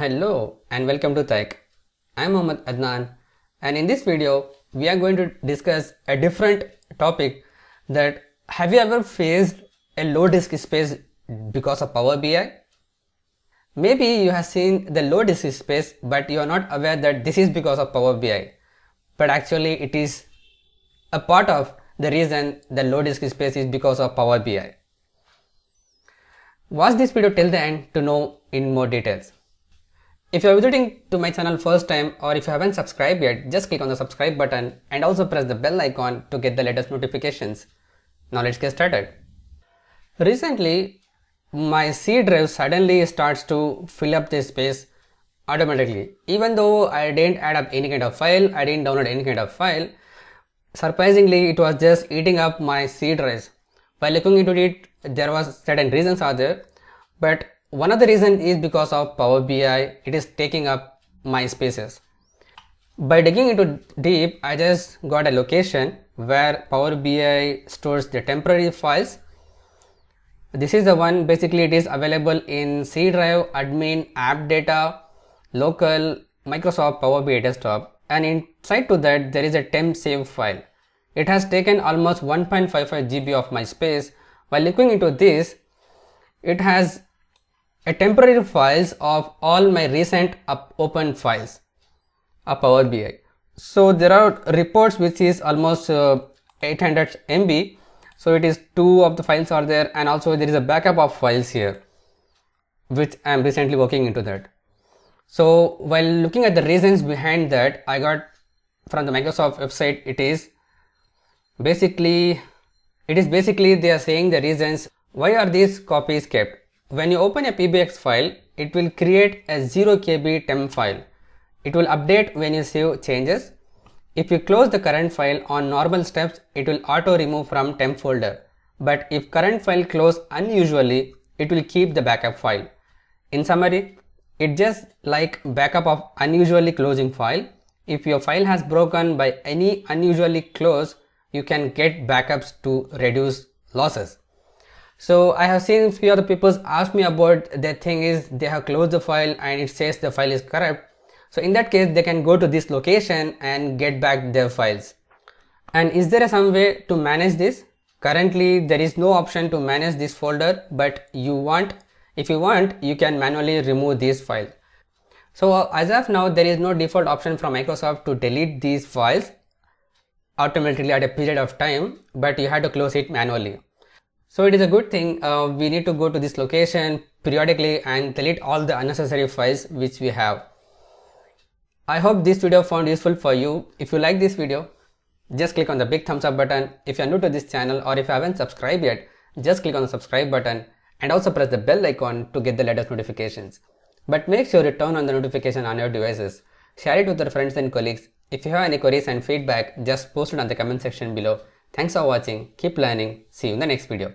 Hello and welcome to Tech. I'm Mohammad Adnan and in this video we are going to discuss a different topic that have you ever faced a low disk space because of Power BI? Maybe you have seen the low disk space but you are not aware that this is because of Power BI but actually it is a part of the reason the low disk space is because of Power BI. Watch this video till the end to know in more details. If you are visiting to my channel first time or if you haven't subscribed yet, just click on the subscribe button and also press the bell icon to get the latest notifications. Now let's get started. Recently, my C drive suddenly starts to fill up this space automatically. Even though I didn't add up any kind of file, I didn't download any kind of file, surprisingly it was just eating up my C drive. By looking into it, there was certain reasons are there, but one of the reason is because of Power BI, it is taking up my spaces. By digging into deep, I just got a location where Power BI stores the temporary files. This is the one basically it is available in C drive, admin, app data, local, Microsoft Power BI desktop and inside to that there is a temp save file. It has taken almost 1.55 GB of my space. While looking into this, it has a temporary files of all my recent open files a Power BI. So there are reports which is almost uh, 800 MB. So it is two of the files are there and also there is a backup of files here which I am recently working into that. So while looking at the reasons behind that I got from the Microsoft website it is basically it is basically they are saying the reasons why are these copies kept when you open a PBX file, it will create a 0KB temp file. It will update when you save changes. If you close the current file on normal steps, it will auto remove from temp folder. But if current file close unusually, it will keep the backup file. In summary, it just like backup of unusually closing file. If your file has broken by any unusually close, you can get backups to reduce losses. So I have seen few other people ask me about that thing is they have closed the file and it says the file is corrupt. So in that case, they can go to this location and get back their files. And is there some way to manage this? Currently, there is no option to manage this folder, but you want, if you want, you can manually remove this file. So as of now, there is no default option from Microsoft to delete these files automatically at a period of time, but you have to close it manually. So it is a good thing. Uh, we need to go to this location periodically and delete all the unnecessary files which we have. I hope this video found useful for you. If you like this video, just click on the big thumbs up button. If you are new to this channel or if you haven't subscribed yet, just click on the subscribe button and also press the bell icon to get the latest notifications. But make sure you turn on the notification on your devices. Share it with your friends and colleagues. If you have any queries and feedback, just post it on the comment section below. Thanks for watching. Keep learning. See you in the next video.